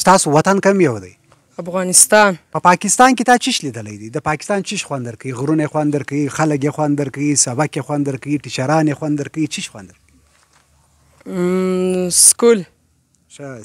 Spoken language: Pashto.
ستاسو وطن کم یو دی افغانستان په پاکستان کې تا چیش لیدلې دي د پاکستان چیش خوندر کوي غرونه خوندر کوي خلک خوندر کوي سبق خوندر کوي ټیچران خوندر کوي چیش خوندر سکول